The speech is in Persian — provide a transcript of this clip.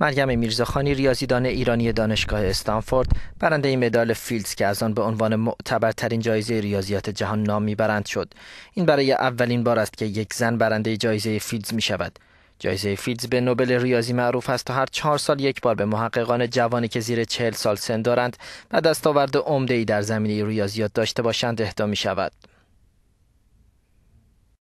مریم میرزاخانی ریاضیدان ایرانی دانشگاه استنفورد برنده این مدال فیلز که از آن به عنوان معتبرترین جایزه ریاضیات جهان نام میبرند شد این برای اولین بار است که یک زن برنده جایزه فیلز می شود جایزه فیلدز به نوبل ریاضی معروف است تا هر چهار سال یک بار به محققان جوانی که زیر چهل سال سن دارند و دستاورد عمده ای در زمینه ریاضیات داشته باشند اهدا می شود.